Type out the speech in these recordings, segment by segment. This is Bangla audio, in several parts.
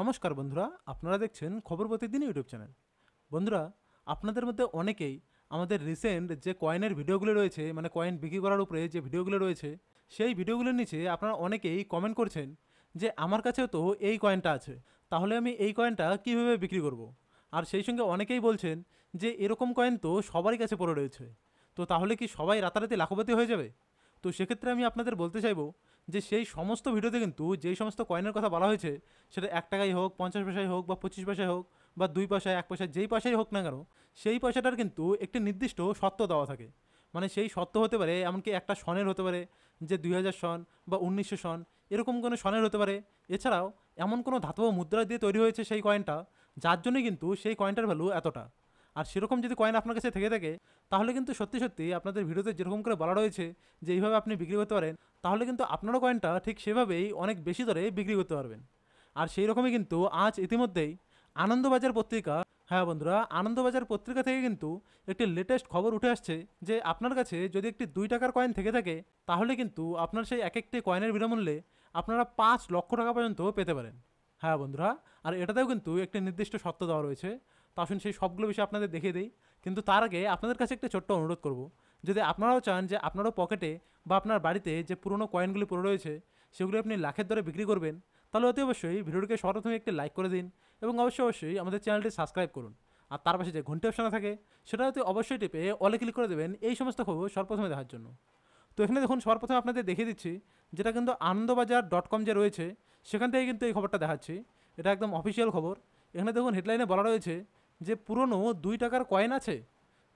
নমস্কার বন্ধুরা আপনারা দেখছেন খবর প্রতিদিন ইউটিউব চ্যানেল বন্ধুরা আপনাদের মধ্যে অনেকেই আমাদের রিসেন্ট যে কয়েনের ভিডিওগুলো রয়েছে মানে কয়েন বিক্রি করার উপরে যে ভিডিওগুলো রয়েছে সেই ভিডিওগুলোর নিচে আপনারা অনেকেই কমেন্ট করছেন যে আমার কাছেও তো এই কয়েনটা আছে তাহলে আমি এই কয়েনটা কীভাবে বিক্রি করব। আর সেই সঙ্গে অনেকেই বলছেন যে এরকম কয়েন তো সবারই কাছে পড়ে রয়েছে তো তাহলে কি সবাই রাতারাতি লাখপতি হয়ে যাবে তো সেক্ষেত্রে আমি আপনাদের বলতে চাইবো যে সেই সমস্ত ভিডিওতে কিন্তু যেই সমস্ত কয়েনের কথা বলা হয়েছে সেটা এক টাকাই হোক পঞ্চাশ পয়সায় হোক বা পঁচিশ পয়সায় হোক বা দুই পয়সায় এক পয়সায় যেই পয়সাই হোক না কেন সেই পয়সাটার কিন্তু একটি নির্দিষ্ট সত্য দেওয়া থাকে মানে সেই সত্য হতে পারে এমনকি একটা সনের হতে পারে যে দুই হাজার সন বা উনিশশো সন এরকম কোনো সনের হতে পারে এছাড়াও এমন কোনো ধাতব মুদ্রা দিয়ে তৈরি হয়েছে সেই কয়েনটা যার জন্যই কিন্তু সেই কয়েনটার ভ্যালু এতটা আর সেরকম যদি কয়েন আপনার কাছে থেকে থাকে তাহলে কিন্তু সত্যি সত্যি আপনাদের ভিডিওতে যেরকম করে বলা রয়েছে যে এইভাবে আপনি বিক্রি করতে পারেন তাহলে কিন্তু আপনারও কয়েনটা ঠিক সেভাবেই অনেক বেশি দরে বিক্রি করতে পারবেন আর সেই রকমই কিন্তু আজ ইতিমধ্যেই আনন্দবাজার পত্রিকা হ্যাঁ বন্ধুরা আনন্দবাজার পত্রিকা থেকে কিন্তু একটি লেটেস্ট খবর উঠে আসছে যে আপনার কাছে যদি একটি দুই টাকার কয়েন থেকে থাকে তাহলে কিন্তু আপনার সেই এক একটি কয়েনের বিনামূল্যে আপনারা পাঁচ লক্ষ টাকা পর্যন্ত পেতে পারেন হ্যাঁ বন্ধুরা আর এটাতেও কিন্তু একটি নির্দিষ্ট শর্ত দেওয়া রয়েছে তো আসুন সেই সবগুলো বিষয় আপনাদের দেখে দিই কিন্তু তার আগে আপনাদের কাছে একটা ছোট্ট অনুরোধ করব যদি আপনারাও চান যে আপনারও পকেটে বা আপনার বাড়িতে যে পুরনো কয়েনগুলি পড়ে রয়েছে সেগুলি আপনি লাখের দরে বিক্রি করবেন তাহলে অতি অবশ্যই ভিডিওটিকে সর্বপ্রথমে একটি লাইক করে দিন এবং অবশ্যই অবশ্যই আমাদের চ্যানেলটি সাবস্ক্রাইব করুন আর তার পাশে যে ঘন্টি অপশানা থাকে সেটা হয়তো অবশ্যই টিপে অলে ক্লিক করে দেবেন এই সমস্ত খবর সর্বপ্রথমে দেখার জন্য তো এখানে দেখুন সর্বপ্রথমে আপনাদের দেখিয়ে দিচ্ছি যেটা কিন্তু আনন্দবাজার ডট কম যে রয়েছে সেখান থেকে কিন্তু এই খবরটা দেখাচ্ছি এটা একদম অফিসিয়াল খবর এখানে দেখুন হেডলাইনে বলা রয়েছে যে পুরনো দুই টাকার কয়েন আছে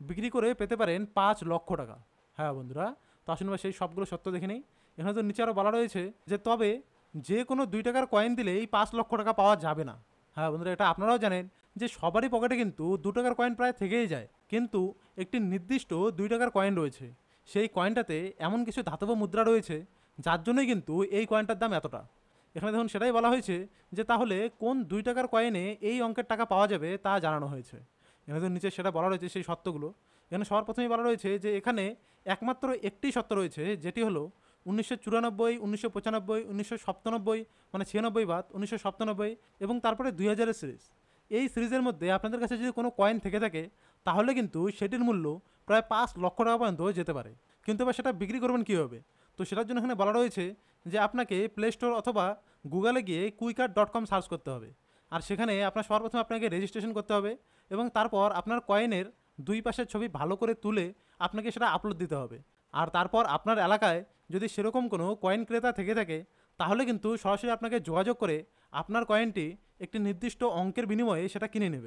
বিক্রি করে পেতে পারেন পাঁচ লক্ষ টাকা হ্যাঁ বন্ধুরা তো আসুন সেই সবগুলো সত্য দেখে নেই এখানে তো নিচে আরও বলা রয়েছে যে তবে যে কোনো দুই টাকার কয়েন দিলে এই পাঁচ লক্ষ টাকা পাওয়া যাবে না হ্যাঁ বন্ধুরা এটা আপনারাও জানেন যে সবারই পকেটে কিন্তু দু টাকার কয়েন প্রায় থেকেই যায় কিন্তু একটি নির্দিষ্ট দুই টাকার কয়েন রয়েছে সেই কয়েনটাতে এমন কিছু ধাতব মুদ্রা রয়েছে যার জন্যই কিন্তু এই কয়েনটার দাম এতটা এখানে দেখুন সেটাই বলা হয়েছে যে তাহলে কোন দুই টাকার কয়েনে এই অঙ্কের টাকা পাওয়া যাবে তা জানানো হয়েছে এখানে দেখুন নিচে সেটা বলা রয়েছে সেই সত্যগুলো এখানে সবার প্রথমেই বলা রয়েছে যে এখানে একমাত্র একটি সত্য রয়েছে যেটি হলো উনিশশো চুরানব্বই উনিশশো পঁচানব্বই উনিশশো সপ্তানব্বই মানে ছিয়ানব্বই বাদ উনিশশো সপ্তানব্বই এবং তারপরে দুই হাজারের সিরিজ এই সিরিজের মধ্যে আপনাদের কাছে যদি কোনো কয়েন থেকে থাকে তাহলে কিন্তু সেটির মূল্য প্রায় পাঁচ লক্ষ টাকা পর্যন্ত যেতে পারে কিন্তু এবার সেটা বিক্রি করবেন কীভাবে তো সেটার জন্য এখানে বলা রয়েছে যে আপনাকে প্লে স্টোর অথবা গুগলে গিয়ে কুইকার ডট কম সার্চ করতে হবে আর সেখানে আপনার সর্বপ্রথম আপনাকে রেজিস্ট্রেশন করতে হবে এবং তারপর আপনার কয়েনের দুই পাশের ছবি ভালো করে তুলে আপনাকে সেটা আপলোড দিতে হবে আর তারপর আপনার এলাকায় যদি সেরকম কোনো কয়েন ক্রেতা থেকে থাকে তাহলে কিন্তু সরাসরি আপনাকে যোগাযোগ করে আপনার কয়েনটি একটি নির্দিষ্ট অঙ্কের বিনিময়ে সেটা কিনে নেবে